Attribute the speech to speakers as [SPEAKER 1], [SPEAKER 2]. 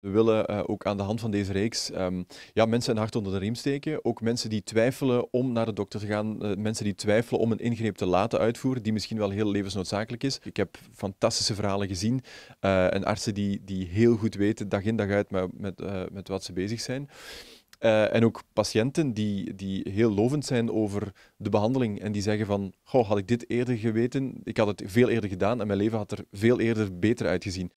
[SPEAKER 1] We willen eh, ook aan de hand van deze reeks ehm, ja, mensen een hart onder de riem steken. Ook mensen die twijfelen om naar de dokter te gaan. Eh, mensen die twijfelen om een ingreep te laten uitvoeren, die misschien wel heel levensnoodzakelijk is. Ik heb fantastische verhalen gezien. Eh, en artsen die, die heel goed weten, dag in dag uit, met, met wat ze bezig zijn. en ook patiënten die, die heel lovend zijn over de behandeling en die zeggen van, goh, had ik dit eerder geweten, ik had het veel eerder gedaan en mijn leven had er veel eerder beter uitgezien.